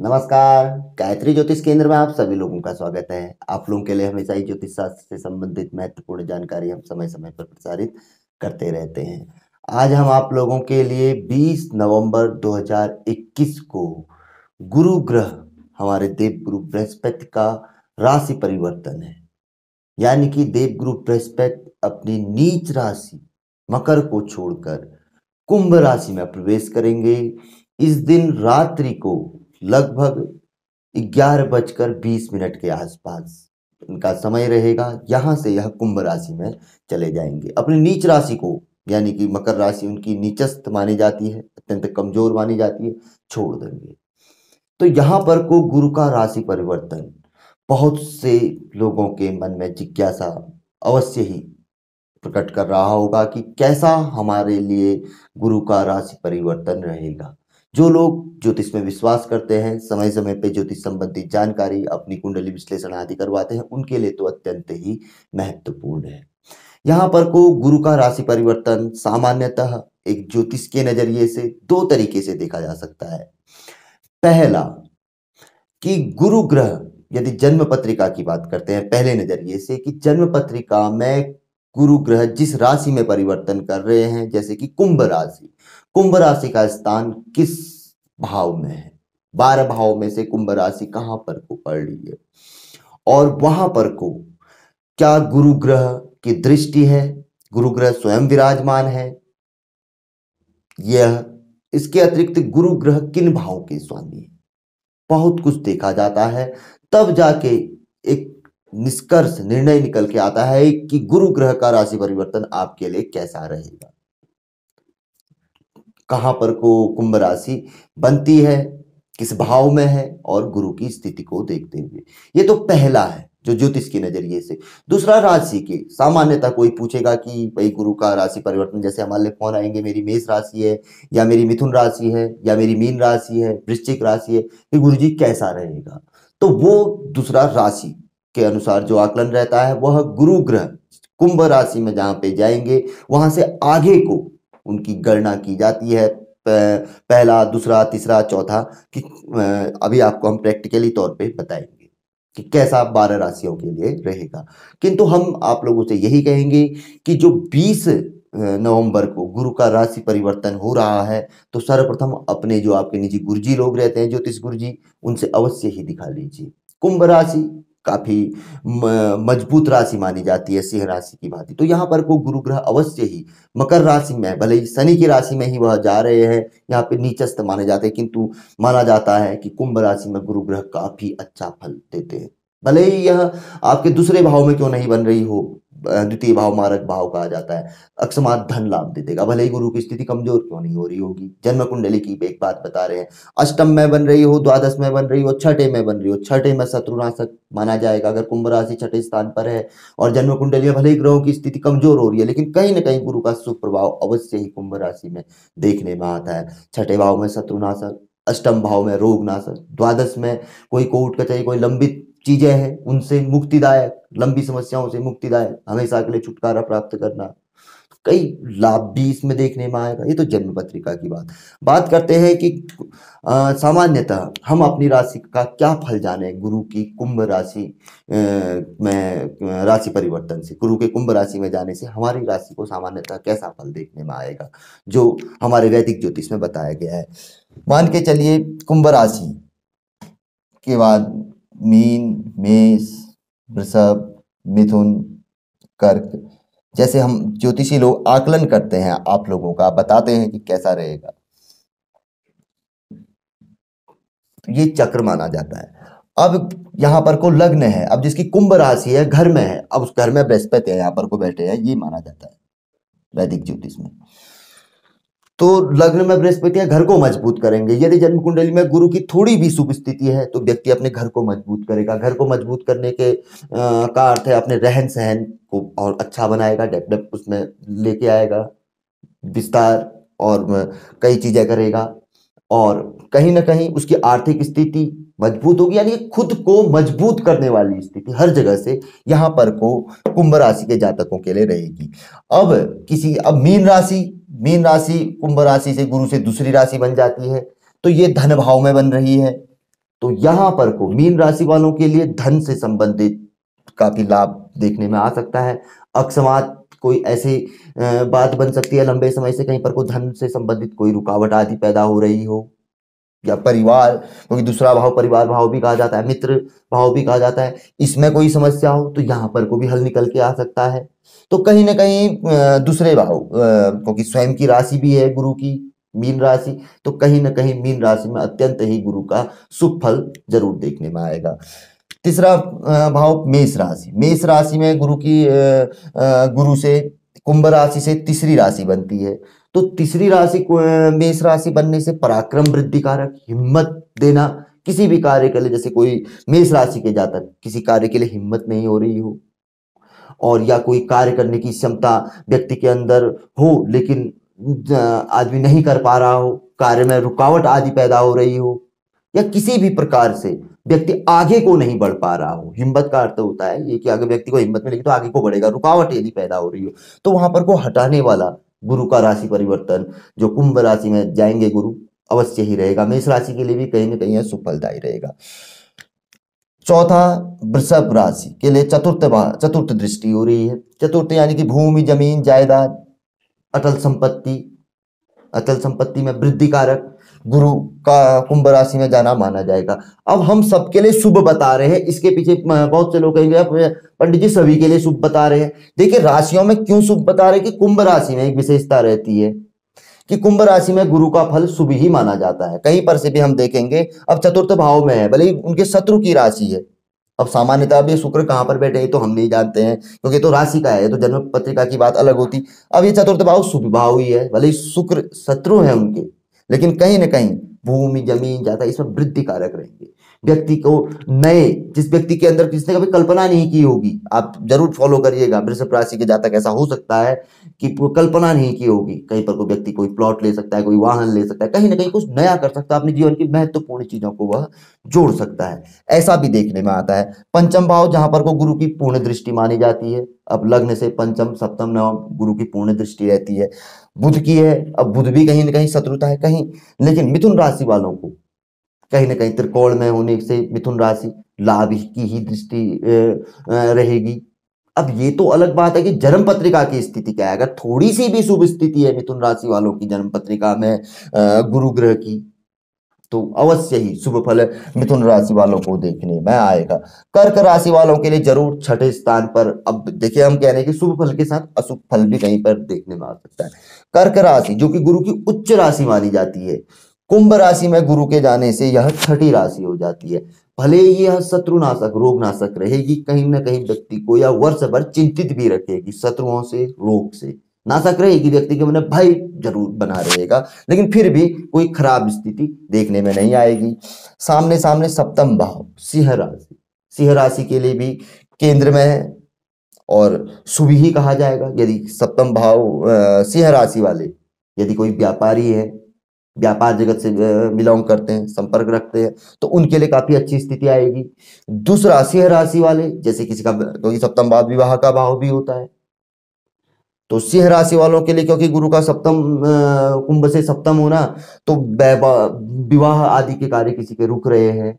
नमस्कार गायत्री ज्योतिष केंद्र में आप सभी लोगों का स्वागत है आप लोगों के लिए हमेशा ही ज्योतिष शास्त्र से संबंधित महत्वपूर्ण जानकारी हम समय समय पर प्रसारित करते रहते हैं आज हम आप लोगों के लिए 20 नवंबर 2021 को गुरु ग्रह हमारे देव गुरु बृहस्पति का राशि परिवर्तन है यानी कि देव गुरु बृहस्पति अपनी नीच राशि मकर को छोड़कर कुंभ राशि में प्रवेश करेंगे इस दिन रात्रि को लगभग ग्यारह बजकर बीस मिनट के आसपास इनका समय रहेगा यहाँ से यह कुंभ राशि में चले जाएंगे अपनी नीच राशि को यानी कि मकर राशि उनकी नीचस्त मानी जाती है अत्यंत कमजोर मानी जाती है छोड़ देंगे तो यहाँ पर को गुरु का राशि परिवर्तन बहुत से लोगों के मन में जिज्ञासा अवश्य ही प्रकट कर रहा होगा कि कैसा हमारे लिए गुरु का राशि परिवर्तन रहेगा जो लोग ज्योतिष में विश्वास करते हैं समय समय पे ज्योतिष संबंधित जानकारी अपनी कुंडली विश्लेषण आदि करवाते हैं उनके लिए तो अत्यंत ही महत्वपूर्ण है यहाँ पर को गुरु का राशि परिवर्तन सामान्यतः एक ज्योतिष के नजरिए से दो तरीके से देखा जा सकता है पहला कि गुरु ग्रह यदि जन्म पत्रिका की बात करते हैं पहले नजरिए से कि जन्म पत्रिका में गुरु ग्रह जिस राशि में परिवर्तन कर रहे हैं जैसे कि कुंभ राशि कुंभ राशि का स्थान किस भाव में है बारह भाव में से कुंभ राशि कहां पर को पड़ रही है और वहां पर को क्या गुरु ग्रह की दृष्टि है गुरु ग्रह स्वयं विराजमान है यह इसके अतिरिक्त गुरु ग्रह किन भाव के स्वामी है बहुत कुछ देखा जाता है तब जाके एक निष्कर्ष निर्णय निकल के आता है कि गुरु ग्रह का राशि परिवर्तन आपके लिए कैसा रहेगा कहाँ पर को कुंभ राशि बनती है किस भाव में है और गुरु की स्थिति को देखते हुए ये तो पहला है जो ज्योतिष के नजरिए से दूसरा राशि के सामान्यतः कोई पूछेगा कि भाई गुरु का राशि परिवर्तन जैसे हमारे लिए फोन आएंगे मेरी मेष राशि है या मेरी मिथुन राशि है या मेरी मीन राशि है वृश्चिक राशि है कि गुरु जी कैसा रहेगा तो वो दूसरा राशि के अनुसार जो आकलन रहता है वह गुरु ग्रह कुंभ राशि में जहां पे जाएंगे वहां से आगे को उनकी गणना की जाती है पहला दूसरा तीसरा चौथा कि अभी आपको हम प्रैक्टिकली तौर पे बताएंगे कि कैसा बारह राशियों के लिए रहेगा किंतु हम आप लोगों से यही कहेंगे कि जो बीस नवंबर को गुरु का राशि परिवर्तन हो रहा है तो सर्वप्रथम अपने जो आपके निजी गुरुजी लोग रहते हैं ज्योतिष गुरुजी उनसे अवश्य ही दिखा लीजिए कुंभ राशि काफ़ी मजबूत राशि मानी जाती है सिंह राशि की भांति तो यहाँ पर को गुरु ग्रह अवश्य ही मकर राशि में भले ही शनि की राशि में ही वह जा रहे हैं यहाँ पे नीचस्त माने जाते हैं किंतु माना जाता है कि कुंभ राशि में गुरु ग्रह काफ़ी अच्छा फल देते हैं भले ही यह आपके दूसरे भाव में क्यों नहीं बन रही हो द्वितीय भाव मारक भाव कहा जाता है अक्षमात धन लाभ दे देगा भले ही गुरु की स्थिति कमजोर क्यों नहीं हो रही होगी जन्म कुंडली की एक बात बता रहे हैं अष्टम में बन रही हो द्वादश में बन रही हो छठे में बन रही हो छठे में शत्रुनाशक माना जाएगा अगर कुंभ राशि छठे स्थान पर है और जन्म कुंडली में भले ही ग्रहों की स्थिति कमजोर हो रही है लेकिन कहीं ना कहीं गुरु का शुभ प्रभाव अवश्य ही कुंभ राशि में देखने में आता है छठे भाव में शत्रुनाशक अष्टम भाव में रोग नाशक द्वादश में कोई कोर्ट कचहरी कोई लंबित चीज़ें हैं उनसे मुक्तिदायक लंबी समस्याओं से मुक्तिदायक हमेशा के लिए छुटकारा प्राप्त करना कई लाभ भी इसमें देखने में आएगा ये तो जन्म पत्रिका की बात बात करते हैं कि सामान्यतः हम अपनी राशि का क्या फल जाने गुरु की कुंभ राशि में राशि परिवर्तन से गुरु के कुंभ राशि में जाने से हमारी राशि को सामान्यतः कैसा फल देखने में आएगा जो हमारे वैदिक ज्योतिष में बताया गया है मान के चलिए कुंभ राशि के बाद मीन मेष वृषभ मिथुन कर्क जैसे हम ज्योतिषी लोग आकलन करते हैं आप लोगों का बताते हैं कि कैसा रहेगा ये चक्र माना जाता है अब यहाँ पर को लग्न है अब जिसकी कुंभ राशि है घर में है अब उस घर में बृहस्पति है यहाँ पर को बैठे है ये माना जाता है वैदिक ज्योतिष में तो लग्न में बृहस्पति घर को मजबूत करेंगे यदि जन्म कुंडली में गुरु की थोड़ी भी शुभ स्थिति है तो व्यक्ति अपने घर को मजबूत करेगा घर को मजबूत करने के का अर्थ है अपने रहन सहन को और अच्छा बनाएगा डेवलप उसमें लेके आएगा विस्तार और कई चीज़ें करेगा और कहीं ना कहीं उसकी आर्थिक स्थिति मजबूत होगी यानी खुद को मजबूत करने वाली स्थिति हर जगह से यहाँ पर को कुंभ राशि के जातकों के लिए रहेगी अब किसी अब मीन राशि मीन राशि कुंभ राशि से गुरु से दूसरी राशि बन जाती है तो ये धन भाव में बन रही है तो यहाँ पर को मीन राशि वालों के लिए धन से संबंधित काफी लाभ देखने में आ सकता है अक्समात कोई ऐसी बात बन सकती है लंबे समय से कहीं पर को धन से संबंधित कोई रुकावट आदि पैदा हो रही हो या परिवार क्योंकि दूसरा भाव परिवार भाव भी कहा जाता है मित्र भाव भी कहा जाता है इसमें कोई समस्या हो तो यहाँ पर को भी हल निकल के आ सकता है तो कहीं ना कहीं दूसरे भाव क्योंकि स्वयं की राशि भी है गुरु की मीन राशि तो कहीं ना कहीं मीन राशि में अत्यंत ही गुरु का शुभ फल जरूर देखने में आएगा तीसरा भाव मेष राशि मेष राशि में गुरु की गुरु से कुंभ राशि से तीसरी राशि बनती है तो तीसरी राशि मेष राशि बनने से पराक्रम वृद्धि कारक हिम्मत देना किसी भी कार्य के लिए जैसे कोई मेष राशि के जातक किसी कार्य के लिए हिम्मत नहीं हो रही हो और या कोई कार्य करने की क्षमता व्यक्ति के अंदर हो लेकिन आदमी नहीं कर पा रहा हो कार्य में रुकावट आदि पैदा हो रही हो या किसी भी प्रकार से व्यक्ति आगे को नहीं बढ़ पा रहा हो हिम्मत का अर्थ होता है ये कि अगर व्यक्ति को हिम्मत मिलेगी तो आगे को बढ़ेगा रुकावट यदि पैदा हो रही हो तो वहां पर को हटाने वाला गुरु का राशि परिवर्तन जो कुंभ राशि में जाएंगे गुरु अवश्य ही रहेगा मेष राशि के लिए भी कहीं ना कहीं यह सुफलदायी रहेगा चौथा वृषभ राशि के लिए चतुर्थ चतुर्थ दृष्टि हो रही है चतुर्थ यानी कि भूमि जमीन जायदाद अटल संपत्ति अटल संपत्ति में वृद्धि कारक गुरु का कुंभ राशि में जाना माना जाएगा अब हम सबके लिए शुभ बता रहे हैं इसके पीछे बहुत से लोग कहेंगे पंडित जी सभी के लिए शुभ बता रहे हैं देखिए राशियों में क्यों शुभ बता रहे हैं कि कुंभ राशि में एक विशेषता रहती है कि कुंभ राशि में गुरु का फल शुभ ही माना जाता है कहीं पर से भी हम देखेंगे अब चतुर्थ भाव में है भले ही उनके शत्रु की राशि है अब सामान्यतः अब ये शुक्र कहाँ पर बैठे हैं तो हम नहीं जानते हैं क्योंकि तो राशि का है तो जन्म पत्रिका की बात अलग होती अब ये चतुर्थ भाव शुभ भाव ही है भले ही शुक्र शत्रु है उनके लेकिन कहीं ना कहीं भूमि जमीन जाता इसमें वृद्धि कारक रहेंगे व्यक्ति को नए जिस व्यक्ति के अंदर किसने कभी कल्पना नहीं की होगी आप जरूर फॉलो करिएगा वृषभ राशि के जातक ऐसा हो सकता है कि कल्पना नहीं की होगी कहीं पर कोई व्यक्ति कोई प्लॉट ले सकता है कोई वाहन ले सकता है कहीं ना कहीं कुछ नया कर सकता है अपने जीवन की महत्वपूर्ण चीजों को वह जोड़ सकता है ऐसा भी देखने में आता है पंचम भाव जहां पर को गुरु की पूर्ण दृष्टि मानी जाती है अब लग्न से पंचम सप्तम नवम गुरु की पूर्ण दृष्टि रहती है बुध की है अब बुध भी कहीं ना कहीं शत्रुता है कहीं लेकिन मिथुन राशि वालों को कहीं ना कहीं त्रिकोण में होने से मिथुन राशि लाभ की ही दृष्टि रहेगी अब ये तो अलग बात है कि जन्म पत्रिका की स्थिति क्या है अगर थोड़ी सी भी शुभ स्थिति है मिथुन राशि वालों की जन्म पत्रिका में गुरु ग्रह की तो अवश्य ही शुभ फल मिथुन राशि वालों को देखने में आएगा कर्क राशि वालों के लिए जरूर छठे स्थान पर अब देखिए हम कह रहे हैं कि शुभ फल के साथ अशुभ फल भी कहीं पर देखने में आ सकता है कर्क राशि जो कि गुरु की उच्च राशि मानी जाती है कुंभ राशि में गुरु के जाने से यह छठी राशि हो जाती है भले ही यह शत्रुनाशक रोगनाशक रहेगी कहीं ना कहीं व्यक्ति को या वर्ष भर चिंतित भी रखेगी शत्रुओं से रोग से ना एक ही व्यक्ति के मन में भय जरूर बना रहेगा लेकिन फिर भी कोई खराब स्थिति देखने में नहीं आएगी सामने सामने सप्तम भाव सिंह राशि सिंह राशि के लिए भी केंद्र में है और शुभ ही कहा जाएगा यदि सप्तम भाव सिंह राशि वाले यदि कोई व्यापारी है व्यापार जगत से बिलोंग करते हैं संपर्क रखते हैं तो उनके लिए काफी अच्छी स्थिति आएगी दूसरा सिंह राशि वाले जैसे किसी का क्योंकि सप्तम भाव विवाह का भाव भी होता है तो सिंह राशि वालों के लिए क्योंकि गुरु का सप्तम कुंभ से सप्तम होना तो विवाह आदि के कार्य किसी के रुक रहे हैं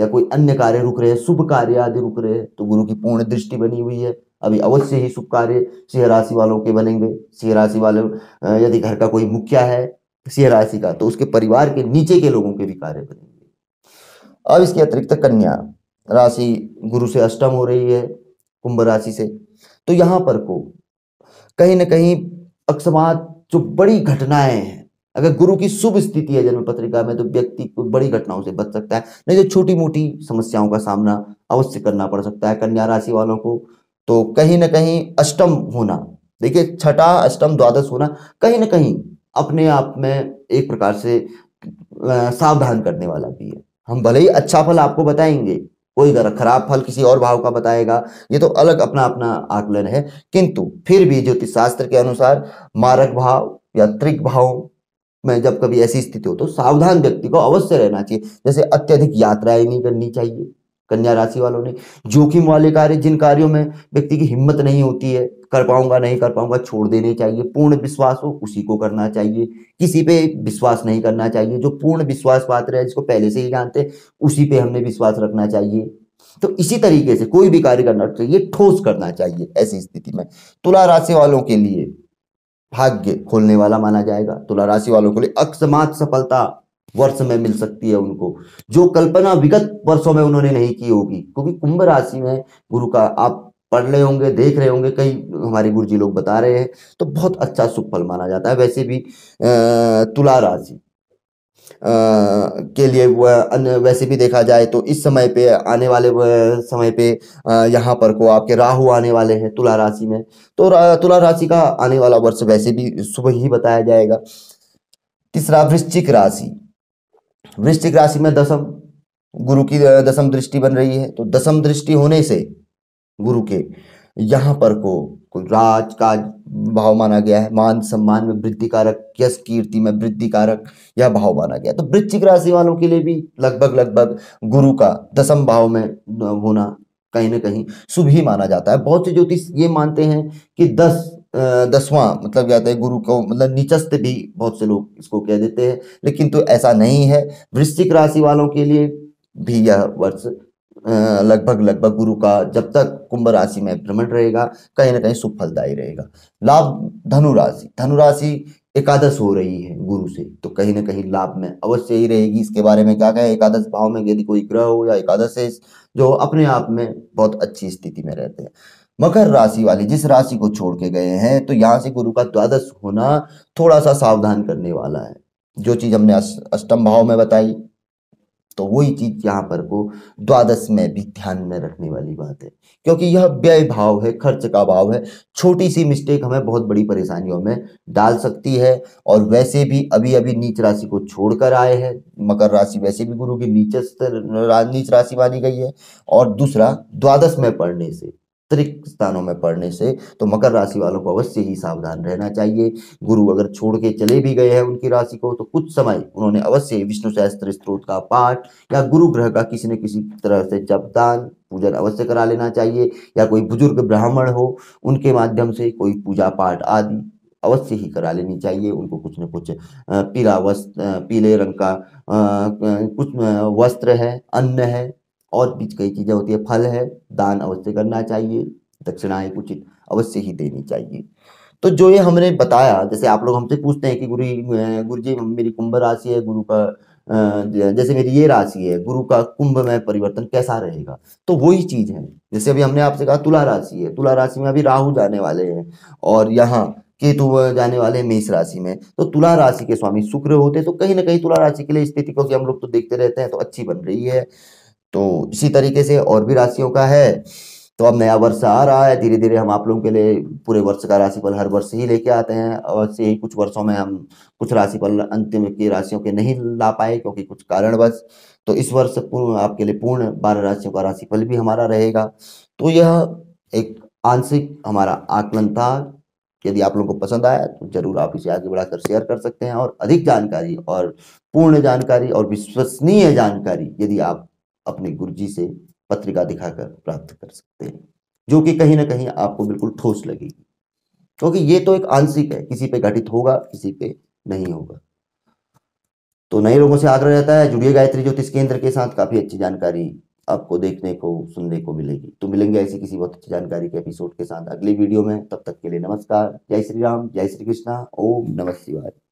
या कोई अन्य कार्य रुक रहे हैं शुभ कार्य आदि रुक रहे हैं तो गुरु की पूर्ण दृष्टि बनी हुई है अभी अवश्य ही शुभ कार्य सिंह राशि वालों के बनेंगे सिंह राशि वाले यदि घर का कोई मुखिया है सिंह राशि का तो उसके परिवार के नीचे के लोगों के भी कार्य बनेंगे अब इसके अतिरिक्त कन्या राशि गुरु से अष्टम हो रही है कुंभ राशि से तो यहां पर को कहीं ना कहीं अकस्मात जो बड़ी घटनाएं हैं अगर गुरु की शुभ स्थिति है जन्म पत्रिका में तो व्यक्ति को बड़ी घटनाओं से बच सकता है नहीं तो छोटी मोटी समस्याओं का सामना अवश्य करना पड़ सकता है कन्या राशि वालों को तो कहीं ना कहीं अष्टम होना देखिए छठा अष्टम द्वादश होना कहीं ना कहीं अपने आप में एक प्रकार से सावधान करने वाला भी है हम भले ही अच्छा फल आपको बताएंगे कोई खराब फल किसी और भाव का बताएगा ये तो अलग अपना अपना आकलन है किंतु फिर भी ज्योतिष शास्त्र के अनुसार मारक भाव या त्रिक भाव में जब कभी ऐसी स्थिति हो तो सावधान व्यक्ति को अवश्य रहना चाहिए जैसे अत्यधिक यात्राएं नहीं करनी चाहिए कन्या राशि वालों ने जोखिम वाले कार्य जिन कार्यों में व्यक्ति की हिम्मत नहीं होती है कर पाऊंगा नहीं कर पाऊंगा छोड़ देने चाहिए पूर्ण विश्वास हो उसी को करना चाहिए किसी पे विश्वास नहीं करना चाहिए जो पूर्ण विश्वास पात्र है जिसको पहले से ही जानते हैं उसी पे हमने विश्वास रखना चाहिए तो इसी तरीके से कोई भी कार्य करना चाहिए ठोस करना चाहिए ऐसी स्थिति में तुला राशि वालों के लिए भाग्य खोलने वाला माना जाएगा तुला राशि वालों के लिए अकस्मात सफलता वर्ष में मिल सकती है उनको जो कल्पना विगत वर्षों में उन्होंने नहीं की होगी क्योंकि कुंभ राशि में गुरु का आप पढ़ रहे होंगे देख रहे होंगे कई हमारे गुरु जी लोग बता रहे हैं तो बहुत अच्छा सुख फल माना जाता है वैसे भी तुला राशि के लिए अन्य वैसे भी देखा जाए तो इस समय पे आने वाले समय पे यहाँ पर को आपके राहु आने वाले हैं तुला राशि में तो रा, तुला राशि का आने वाला वर्ष वैसे भी सुबह ही बताया जाएगा तीसरा वृश्चिक राशि वृश्चिक राशि में दसम गुरु की दसम दृष्टि बन रही है तो दसम दृष्टि होने से गुरु के यहाँ पर को, राज का भाव माना गया है मान सम्मान में वृद्धि कारक यश कीर्ति में वृद्धि कारक यह भाव माना गया तो वृश्चिक राशि वालों के लिए भी लगभग लगभग गुरु का दसम भाव में होना कहीं ना कहीं शुभ ही माना जाता है बहुत से ज्योतिष ये मानते हैं कि दस दसवां मतलब क्या है गुरु को मतलब नीचस्त भी बहुत से लोग इसको कह देते हैं लेकिन तो ऐसा नहीं है वृश्चिक राशि वालों के लिए भी यह वर्ष लगभग लगभग गुरु का जब तक कुंभ राशि में भ्रमण रहेगा कहीं ना कहीं सुफलदायी फलदायी रहेगा लाभ धनु राशि धनु राशि एकादश हो रही है गुरु से तो कहीं ना कहीं लाभ में अवश्य ही रहेगी इसके बारे में क्या कहें एकादश भाव में यदि कोई ग्रह हो या एकादश है जो अपने आप में बहुत अच्छी स्थिति में रहते हैं मकर राशि वाले जिस राशि को छोड़ के गए हैं तो यहाँ से गुरु का द्वादश होना थोड़ा सा सावधान करने वाला है जो चीज हमने अष्टम भाव में बताई तो वही चीज यहाँ पर को द्वादश में भी ध्यान में रखने वाली बात है क्योंकि यह व्यय भाव है खर्च का भाव है छोटी सी मिस्टेक हमें बहुत बड़ी परेशानियों में डाल सकती है और वैसे भी अभी अभी नीच राशि को छोड़कर आए हैं मकर राशि वैसे भी गुरु की नीचे नीच राशि मानी गई है और दूसरा द्वादश में पढ़ने से अतिरिक्त स्थानों में पड़ने से तो मकर राशि वालों को अवश्य ही सावधान रहना चाहिए गुरु अगर छोड़ के चले भी गए हैं उनकी राशि को तो कुछ समय उन्होंने अवश्य विष्णु सहस्त्र स्त्रोत का पाठ या गुरु ग्रह का किसी न किसी तरह से जपदान दान पूजन अवश्य करा लेना चाहिए या कोई बुजुर्ग ब्राह्मण हो उनके माध्यम से कोई पूजा पाठ आदि अवश्य ही करा लेनी चाहिए उनको कुछ न कुछ पीला वस्त्र पीले रंग का कुछ वस्त्र है अन्न है और बीच कई चीज़ें होती है फल है दान अवश्य करना चाहिए दक्षिणाएँ उचित अवश्य ही देनी चाहिए तो जो ये हमने बताया जैसे आप लोग हमसे पूछते हैं कि गुरु गुरु जी मेरी कुंभ राशि है गुरु का जैसे मेरी ये राशि है गुरु का कुंभ में परिवर्तन कैसा रहेगा तो वही चीज है जैसे अभी हमने आपसे कहा तुला राशि है तुला राशि में अभी राहु जाने वाले हैं और यहाँ केतु जाने वाले हैं मेष राशि में तो तुला राशि के स्वामी शुक्र होते तो कहीं ना कहीं तुला राशि के लिए स्थिति को हम लोग तो देखते रहते हैं तो अच्छी बन रही है तो इसी तरीके से और भी राशियों का है तो अब नया वर्ष आ रहा है धीरे धीरे हम आप लोगों के लिए पूरे वर्ष का राशिफल हर वर्ष ही लेके आते हैं और से ही कुछ वर्षों में हम कुछ राशिफल अंतिम की राशियों के नहीं ला पाए क्योंकि कुछ कारणवश तो इस वर्ष आपके लिए पूर्ण बारह राशियों का राशिफल भी हमारा रहेगा तो यह एक आंशिक हमारा आकलन था यदि आप लोगों को पसंद आया तो जरूर आप इसे आगे बढ़ाकर शेयर कर सकते हैं और अधिक जानकारी और पूर्ण जानकारी और विश्वसनीय जानकारी यदि आप अपने गुरु जी से पत्रिका दिखाकर प्राप्त कर सकते हैं जो कि कहीं ना कहीं आपको बिल्कुल ठोस लगेगी क्योंकि ये तो एक आंशिक है किसी पे घटित होगा किसी पे नहीं होगा तो नए लोगों से आग्रह रहता है जुड़िए गायत्री ज्योतिष केंद्र के साथ काफी अच्छी जानकारी आपको देखने को सुनने को मिलेगी तो मिलेंगे ऐसी किसी बहुत अच्छी जानकारी के एपिसोड के साथ अगली वीडियो में तब तक के लिए नमस्कार जय श्री राम जय श्री कृष्णा ओम नमः शिवाय